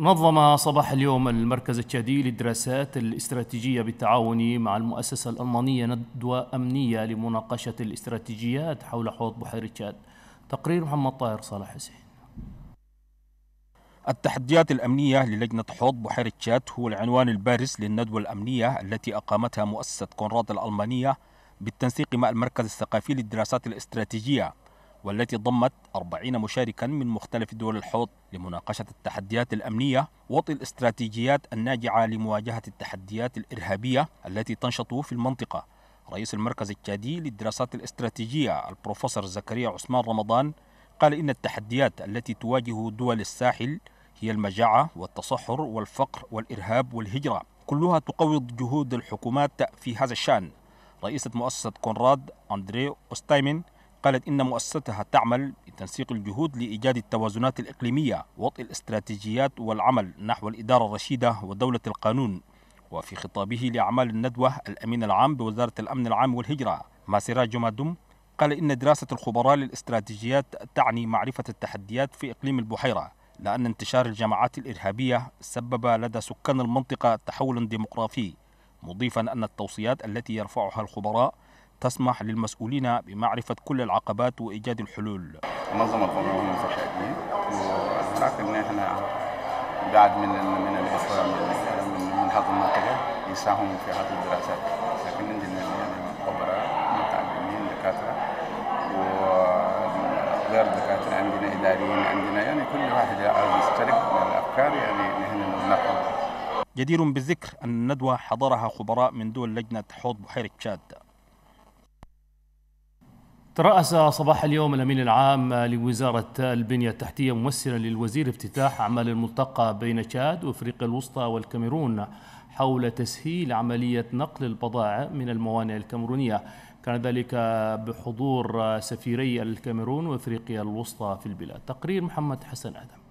نظم صباح اليوم المركز التشادي للدراسات الاستراتيجية بالتعاون مع المؤسسة الألمانية ندوة أمنية لمناقشة الاستراتيجيات حول حوض بحيرة تشاد تقرير محمد طاهر صالح حسين التحديات الأمنية للجنة حوض بحيرة تشاد هو العنوان البارز للندوة الأمنية التي أقامتها مؤسسة كونراد الألمانية بالتنسيق مع المركز الثقافي للدراسات الاستراتيجية والتي ضمت 40 مشاركا من مختلف دول الحوض لمناقشة التحديات الأمنية وطي الاستراتيجيات الناجعة لمواجهة التحديات الإرهابية التي تنشط في المنطقة رئيس المركز التشادي للدراسات الاستراتيجية البروفيسور زكريا عثمان رمضان قال إن التحديات التي تواجه دول الساحل هي المجاعة والتصحر والفقر والإرهاب والهجرة كلها تقوض جهود الحكومات في هذا الشأن رئيسة مؤسسة كونراد أندري أوستايمن قالت إن مؤسستها تعمل لتنسيق الجهود لإيجاد التوازنات الإقليمية ووضع الاستراتيجيات والعمل نحو الإدارة الرشيدة ودولة القانون وفي خطابه لأعمال الندوة الأمين العام بوزارة الأمن العام والهجرة ماسيرا جمادوم قال إن دراسة الخبراء للاستراتيجيات تعني معرفة التحديات في إقليم البحيرة لأن انتشار الجماعات الإرهابية سبب لدى سكان المنطقة تحولا ديمقراطي مضيفا أن التوصيات التي يرفعها الخبراء تسمح للمسؤولين بمعرفة كل العقبات وإيجاد الحلول منظمة الأمم المتحدة وأتوقع إن إحنا بعد من من من, من هذه المنطقة يساهموا في هذه الدراسات لكن عندنا يعني خبراء متعلمين دكاترة وغير دكاترة عندنا إداريين عندنا يعني كل واحد يشترك الأفكار يعني نحن نقرأ جدير بالذكر أن الندوة حضرها خبراء من دول لجنة حوض بحيرة تشاد ترأس صباح اليوم الأمين العام لوزارة البنية التحتية ممثلا للوزير افتتاح أعمال الملتقى بين تشاد وأفريقيا الوسطى والكاميرون حول تسهيل عملية نقل البضائع من الموانئ الكاميرونية كان ذلك بحضور سفيري الكاميرون وأفريقيا الوسطى في البلاد تقرير محمد حسن آدم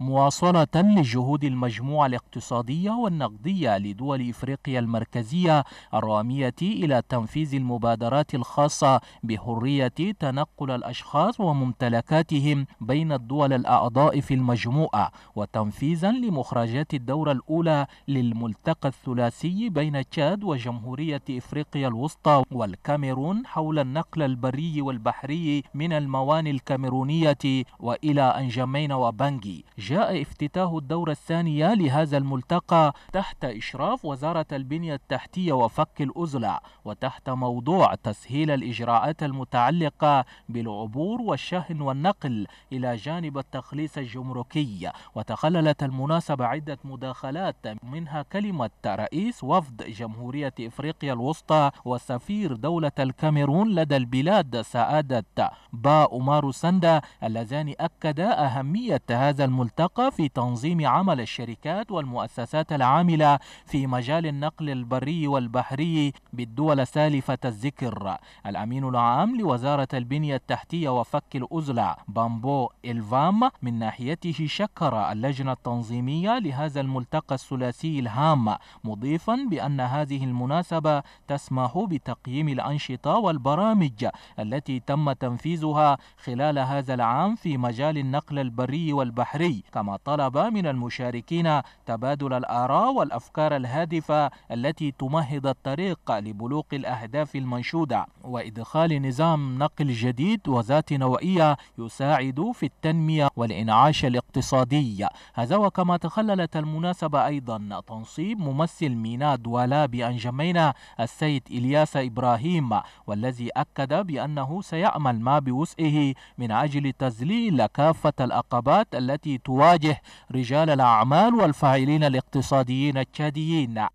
مواصلة لجهود المجموعة الاقتصادية والنقدية لدول إفريقيا المركزية الرامية إلى تنفيذ المبادرات الخاصة بحرية تنقل الأشخاص وممتلكاتهم بين الدول الأعضاء في المجموعة وتنفيذا لمخرجات الدورة الأولى للملتقى الثلاثي بين تشاد وجمهورية إفريقيا الوسطى والكاميرون حول النقل البري والبحري من الموانئ الكاميرونية وإلى أنجمين وبانجي جاء افتتاح الدورة الثانية لهذا الملتقى تحت إشراف وزارة البنية التحتية وفك الأزلة وتحت موضوع تسهيل الإجراءات المتعلقة بالعبور والشحن والنقل إلى جانب التخليص الجمركي وتخللت المناسبة عدة مداخلات منها كلمة رئيس وفد جمهورية إفريقيا الوسطى وسفير دولة الكاميرون لدى البلاد سعادة با أمارو سندا اللذان أكدا أهمية هذا الملتقى الملتقى في تنظيم عمل الشركات والمؤسسات العاملة في مجال النقل البري والبحري بالدول سالفة الذكر الأمين العام لوزارة البنية التحتية وفك الأزلة بامبو إلفام من ناحيته شكر اللجنة التنظيمية لهذا الملتقى الثلاثي الهام مضيفا بأن هذه المناسبة تسمح بتقييم الأنشطة والبرامج التي تم تنفيذها خلال هذا العام في مجال النقل البري والبحري كما طلب من المشاركين تبادل الآراء والأفكار الهادفة التي تمهد الطريق لبلوغ الأهداف المنشودة وإدخال نظام نقل جديد وذات نوعية يساعد في التنمية والإنعاش الاقتصادي هذا وكما تخللت المناسبة أيضا تنصيب ممثل ميناء دوالا بأنجمينا السيد إلياس إبراهيم والذي أكد بأنه سيعمل ما بوسعه من أجل تذليل كافة العقبات التي تواجه رجال الأعمال والفاعلين الاقتصاديين التشاديين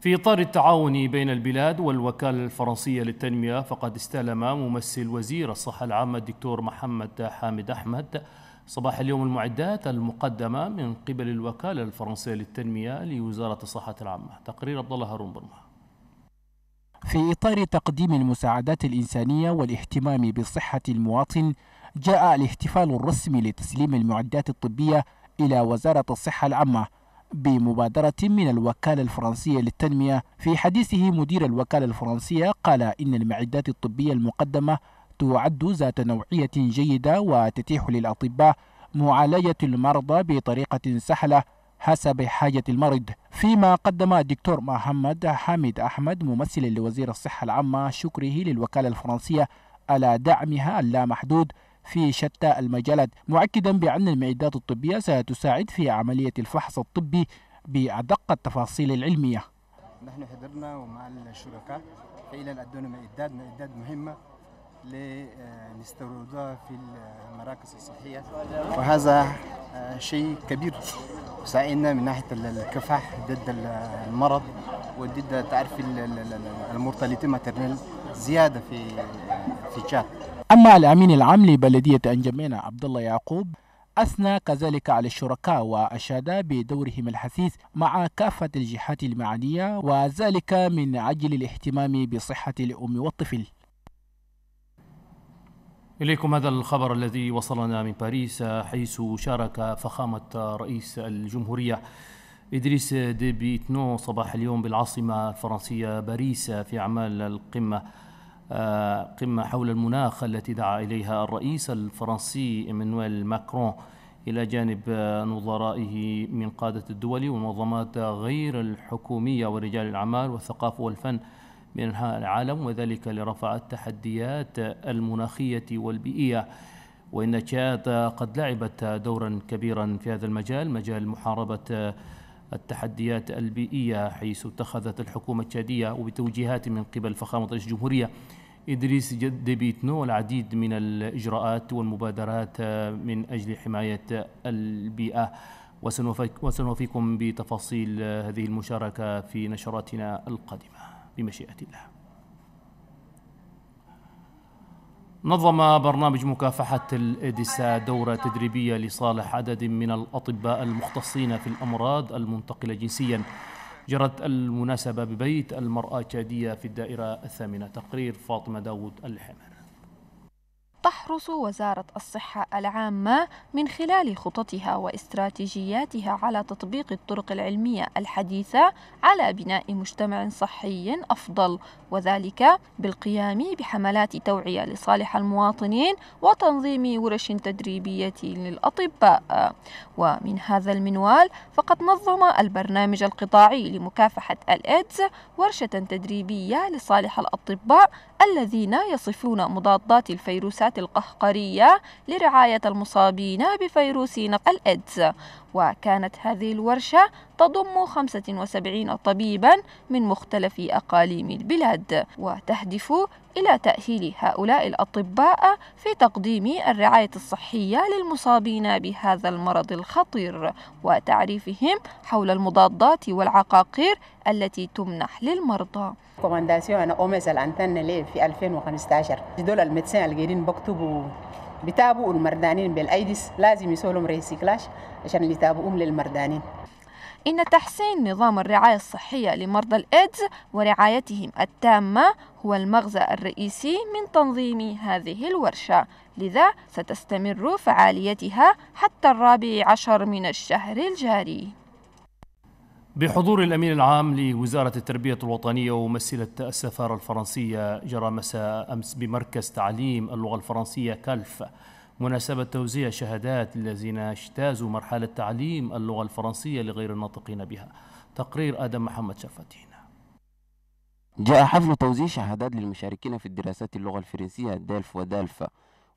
في إطار التعاون بين البلاد والوكالة الفرنسية للتنمية فقد استلم ممثل وزير الصحة العامة الدكتور محمد حامد أحمد صباح اليوم المعدات المقدمة من قبل الوكالة الفرنسية للتنمية لوزارة الصحة العامة تقرير عبد الله هارون برمه في إطار تقديم المساعدات الإنسانية والاهتمام بصحة المواطن جاء الاحتفال الرسمي لتسليم المعدات الطبية إلى وزارة الصحة العامة بمبادرة من الوكالة الفرنسية للتنمية في حديثه مدير الوكالة الفرنسية قال إن المعدات الطبية المقدمة تعد ذات نوعية جيدة وتتيح للأطباء معالجة المرضى بطريقة سهلة حسب حاجة المريض فيما قدم الدكتور محمد حامد أحمد ممثلا لوزير الصحة العامة شكره للوكالة الفرنسية على دعمها اللامحدود في شتى المجالات مؤكدا بأن المعدات الطبية ستساعد في عملية الفحص الطبي بأدق التفاصيل العلمية نحن حضرنا ومع الشركاء فعلا أدونا معدات معدات مهمة لنستوردها في المراكز الصحية وهذا آه، شيء كبير ساعدنا من ناحية الكفاح ضد المرض وضد تعرف المورتاليتي ماترنال زيادة في آه، في تشاد أما الأمين العام لبلدية أنجمينا عبد الله يعقوب أثنى كذلك على الشركاء وأشاد بدورهم الحثيث مع كافة الجهات المعنية وذلك من عجل الاهتمام بصحة الأم والطفل إليكم هذا الخبر الذي وصلنا من باريس حيث شارك فخامة رئيس الجمهورية إدريس ديبيتنو صباح اليوم بالعاصمة الفرنسية باريس في أعمال القمة قمة حول المناخ التي دعا إليها الرئيس الفرنسي إيمانويل ماكرون إلى جانب نظرائه من قادة الدول ومنظمات غير الحكومية ورجال الأعمال والثقافة والفن من أنحاء العالم وذلك لرفع التحديات المناخية والبيئية وإن تشاد قد لعبت دورا كبيرا في هذا المجال مجال محاربة التحديات البيئية حيث اتخذت الحكومة التشادية وبتوجيهات من قبل فخامة رئيس الجمهورية إدريس ديبيتنو العديد من الإجراءات والمبادرات آه، من أجل حماية البيئة وسنوفيكم بتفاصيل آه، هذه المشاركة في نشراتنا القادمة بمشيئة الله نظم برنامج مكافحة الإدسا دورة تدريبية لصالح عدد من الأطباء المختصين في الأمراض المنتقلة جنسياً جرت المناسبة ببيت المرأة الشادية في الدائرة الثامنة تقرير فاطمة داود الحمام تحرص وزارة الصحة العامة من خلال خططها واستراتيجياتها على تطبيق الطرق العلمية الحديثة على بناء مجتمع صحي أفضل وذلك بالقيام بحملات توعية لصالح المواطنين وتنظيم ورش تدريبية للأطباء ومن هذا المنوال فقد نظم البرنامج القطاعي لمكافحة الإيدز ورشة تدريبية لصالح الأطباء الذين يصفون مضادات الفيروسات القهقرية لرعاية المصابين بفيروس الإيدز وكانت هذه الورشة تضم 75 طبيبا من مختلف أقاليم البلاد وتهدف إلى تأهيل هؤلاء الأطباء في تقديم الرعاية الصحية للمصابين بهذا المرض الخطير وتعريفهم حول المضادات والعقاقير التي تمنح للمرضى كومانداسيون أنا أوميس الأنتن في 2015 دول المتسين الجيرين بكتبوا بيتابعوا المردانين بالايدس لازم يسووا لهم ريسيكلاش عشان يتابعوهم للمردانين إن تحسين نظام الرعاية الصحية لمرضى الإيدز ورعايتهم التامة هو المغزى الرئيسي من تنظيم هذه الورشة لذا ستستمر فعاليتها حتى الرابع عشر من الشهر الجاري بحضور الأمين العام لوزارة التربية الوطنية وممثلة السفارة الفرنسية جرى مساء أمس بمركز تعليم اللغة الفرنسية كالف مناسبة توزيع شهادات للذين اجتازوا مرحلة تعليم اللغة الفرنسية لغير الناطقين بها تقرير آدم محمد شفاتين جاء حفل توزيع شهادات للمشاركين في الدراسات اللغة الفرنسية دالف ودالفا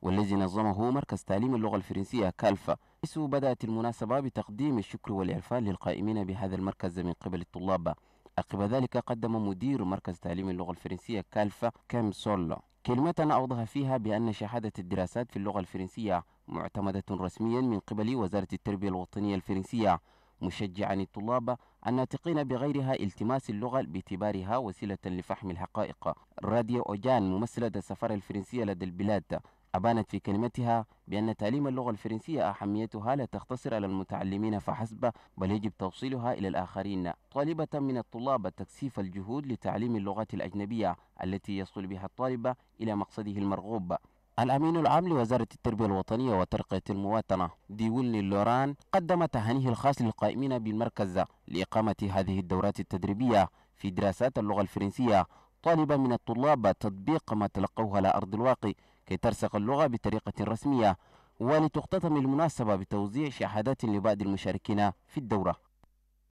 والذي نظمه مركز تعليم اللغة الفرنسية كالفا حيث بدأت المناسبة بتقديم الشكر والإعفاء للقائمين بهذا المركز من قبل الطلاب عقب ذلك قدم مدير مركز تعليم اللغة الفرنسية كالفا كام سولا كلمة أوضح فيها بأن شهادة الدراسات في اللغة الفرنسية معتمدة رسميا من قبل وزارة التربية الوطنية الفرنسية مشجعا الطلاب الناطقين بغيرها التماس اللغة باعتبارها وسيلة لفحم الحقائق راديو أوجان ممثلة السفارة الفرنسية لدى البلاد أبانت في كلمتها بأن تعليم اللغة الفرنسية أهميتها لا تقتصر على المتعلمين فحسب بل يجب توصيلها إلى الآخرين طالبة من الطلاب تكثيف الجهود لتعليم اللغات الأجنبية التي يصل بها الطالب إلى مقصده المرغوب الأمين العام لوزارة التربية الوطنية وترقية المواطنة ديول لوران قدم تهانيه الخاص للقائمين بالمركز لإقامة هذه الدورات التدريبية في دراسات اللغة الفرنسية طالبا من الطلاب تطبيق ما تلقوه على أرض الواقع كي ترسخ اللغة بطريقة رسمية ولتختتم المناسبة بتوزيع شهادات لبعض المشاركين في الدورة